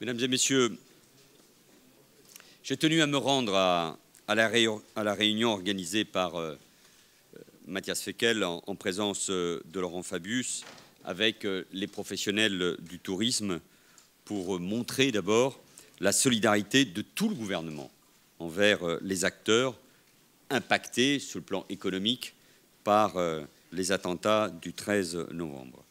Mesdames et messieurs, j'ai tenu à me rendre à, la, réunion, organisée par euh, euh, Mathias Fekel en, présence euh, de Laurent Fabius avec les professionnels du tourisme pour montrer d'abord la solidarité de tout le gouvernement envers les acteurs impactés sur le plan économique par les attentats du 13 novembre.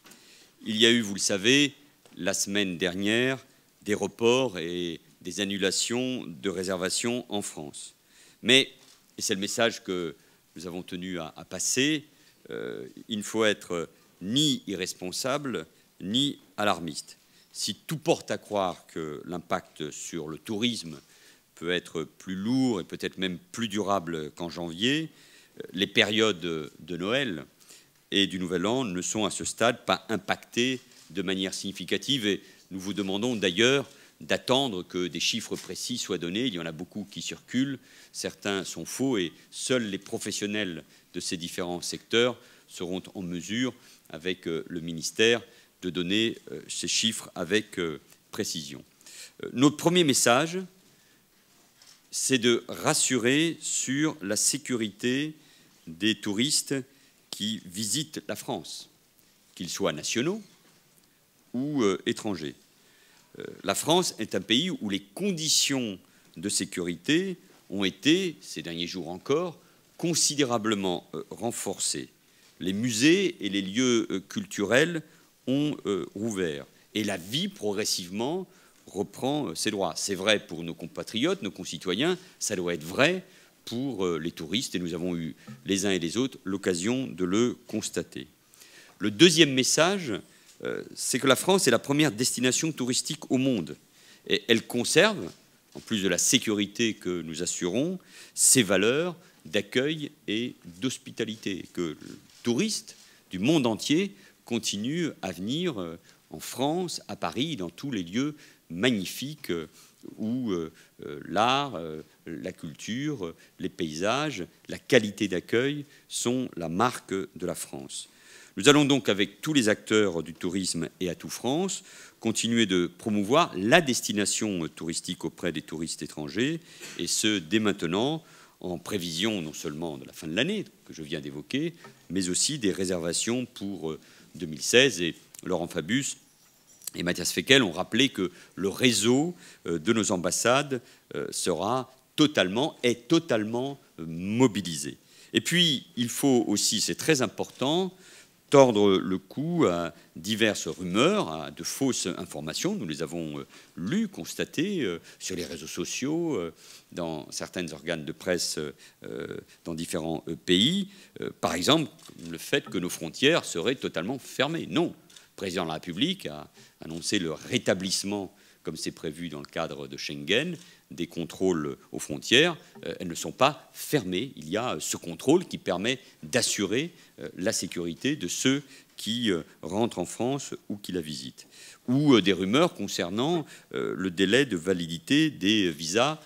Il y a eu, vous le savez, la semaine dernière, des reports et des annulations de réservations en France. Mais, et c'est le message que nous avons tenu à, passer, euh, il ne faut être ni irresponsable ni alarmiste. Si tout porte à croire que l'impact sur le tourisme peut être plus lourd et peut-être même plus durable qu'en janvier, euh, les périodes de Noël et du Nouvel An ne sont à ce stade pas impactées de manière significative et nous vous demandons d'ailleurs d'attendre que des chiffres précis soient donnés. Il y en a beaucoup qui circulent, certains sont faux et seuls les professionnels de ces différents secteurs seront en mesure, avec euh, le ministère, de donner euh, ces chiffres avec euh, précision. Notre premier message, c'est de rassurer sur la sécurité des touristes qui visitent la France, qu'ils soient nationaux, ou euh, étrangers. Euh, la France est un pays où les conditions de sécurité ont été, ces derniers jours encore, considérablement euh, renforcées. Les musées et les lieux culturels ont rouvert et la vie progressivement reprend ses droits. C'est vrai pour nos compatriotes, nos concitoyens, ça doit être vrai pour les touristes et nous avons eu les uns et les autres l'occasion de le constater. Le deuxième message, euh, c'est que la France est la première destination touristique au monde. Et elle conserve, en plus de la sécurité que nous assurons, ses valeurs d'accueil et d'hospitalité, que les touristes du monde entier continuent à venir euh, en France, à Paris, dans tous les lieux magnifiques euh, où l'art, la culture, les paysages, la qualité d'accueil sont la marque de la France. Nous allons donc, avec tous les acteurs du tourisme et à tout France, continuer de promouvoir la destination touristique auprès des touristes étrangers, et ce, dès maintenant, en prévision non seulement de la fin de l'année, que je viens d'évoquer, mais aussi des réservations pour 2016. Euh, et Laurent Fabius et Mathias Fekel ont rappelé que le réseau euh, de nos ambassades euh, sera totalement, est totalement mobilisé. Et puis, il faut aussi, c'est très important, tordre le cou à diverses rumeurs, à de fausses informations. Nous les avons euh, lues, constatées euh, sur les réseaux sociaux, euh, dans certains organes de presse dans différents pays. par exemple, le fait que nos frontières seraient totalement fermées. Non. Le président de la République a annoncé le rétablissement, comme c'est prévu dans le cadre de Schengen, des contrôles aux frontières, euh, elles ne sont pas fermées. Il y a euh, ce contrôle qui permet d'assurer euh, la sécurité de ceux qui rentrent en France ou qui la visitent. Ou des rumeurs concernant le délai de validité des visas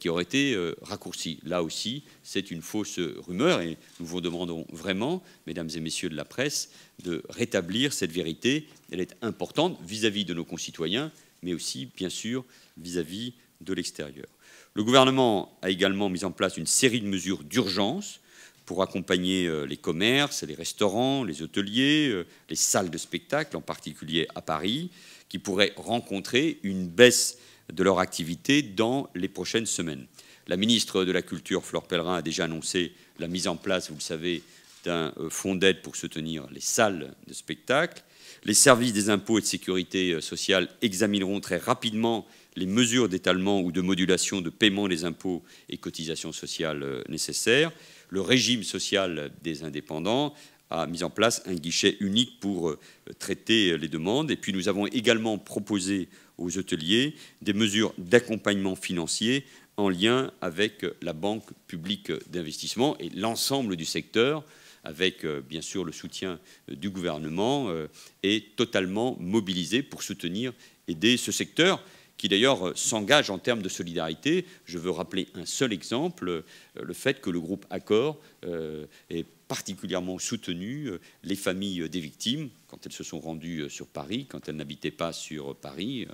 qui auraient été raccourcis. Là aussi, c'est une fausse rumeur et nous vous demandons vraiment, mesdames et messieurs de la presse, de rétablir cette vérité. Elle est importante vis-à-vis de nos concitoyens, mais aussi, bien sûr, vis-à-vis vis à vis de l'extérieur. Le gouvernement a également mis en place une série de mesures d'urgence pour accompagner euh, les commerces, les restaurants, les hôteliers, euh, les salles de spectacle, en particulier à Paris, qui pourraient rencontrer une baisse de leur activité dans les prochaines semaines. La ministre de la Culture, Flore Pellerin, a déjà annoncé la mise en place, vous le savez, d'un euh, fonds d'aide pour soutenir les salles de spectacle. Les services des impôts et de sécurité euh, sociale examineront très rapidement les mesures d'étalement ou de modulation de paiement des impôts et cotisations sociales euh, nécessaires. Le régime social des indépendants a mis en place un guichet unique pour euh, traiter les demandes. Et puis nous avons également proposé aux hôteliers des mesures d'accompagnement financier en lien avec la Banque publique d'investissement et l'ensemble du secteur avec euh, bien sûr le soutien euh, du gouvernement, euh, est totalement mobilisé pour soutenir, aider ce secteur qui d'ailleurs euh, s'engage en termes de solidarité. Je veux rappeler un seul exemple, euh, le fait que le groupe Accor euh, ait particulièrement soutenu les familles des victimes quand elles se sont rendues sur Paris, quand elles n'habitaient pas sur Paris.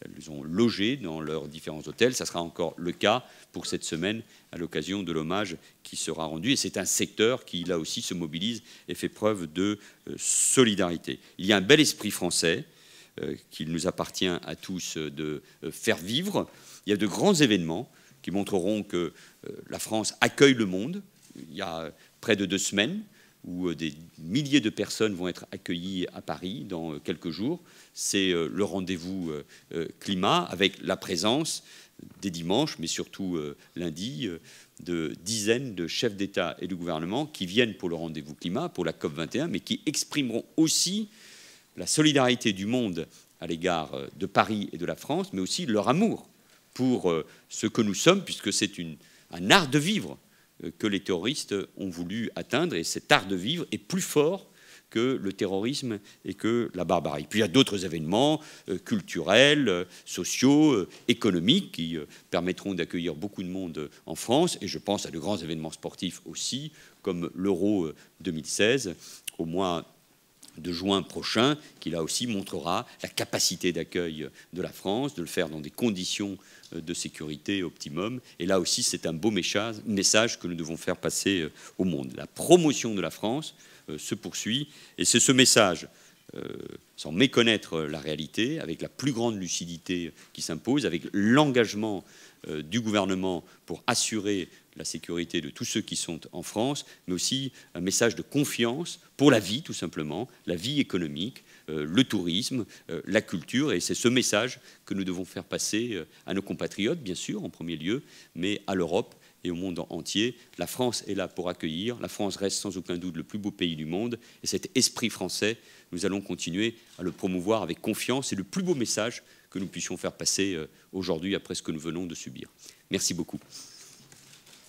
Elles ont logé dans leurs différents hôtels. Ça sera encore le cas pour cette semaine à l'occasion de l'hommage qui sera rendu. Et c'est un secteur qui, là aussi, se mobilise et fait preuve de solidarité. Il y a un bel esprit français euh, qu'il nous appartient à tous de euh, faire vivre. Il y a de grands événements qui montreront que euh, la France accueille le monde. Il y a près de deux semaines où des milliers de personnes vont être accueillies à Paris dans quelques jours. C'est le rendez-vous climat avec la présence des dimanches, mais surtout lundi, de dizaines de chefs d'État et de gouvernement qui viennent pour le rendez-vous climat, pour la COP 21, mais qui exprimeront aussi la solidarité du monde à l'égard euh, de Paris et de la France, mais aussi leur amour pour euh, ce que nous sommes, puisque c'est un art de vivre euh, que les terroristes ont voulu atteindre, et cet art de vivre est plus fort que le terrorisme et que la barbarie. Puis il y a d'autres événements culturels, sociaux, économiques qui permettront d'accueillir beaucoup de monde en France, et je pense à de grands événements sportifs aussi, comme l'Euro 2016 au moins de juin prochain, qui là aussi montrera la capacité d'accueil de la France, de le faire dans des conditions euh, de sécurité optimum. Et là aussi, c'est un beau message que nous devons faire passer euh, au monde. La promotion de la France euh, se poursuit, et c'est ce message sans méconnaître la réalité, avec la plus grande lucidité qui s'impose, avec l'engagement du gouvernement pour assurer la sécurité de tous ceux qui sont en France, mais aussi un message de confiance pour la vie, tout simplement, la vie économique, euh, le tourisme, euh, la culture. Et c'est ce message que nous devons faire passer euh, à nos compatriotes, bien sûr, en premier lieu, mais à l'Europe et au monde entier. La France est là pour accueillir. La France reste sans aucun doute le plus beau pays du monde. Et cet esprit français, nous allons continuer à le promouvoir avec confiance. C'est le plus beau message que nous puissions faire passer aujourd'hui après ce que nous venons de subir. Merci beaucoup.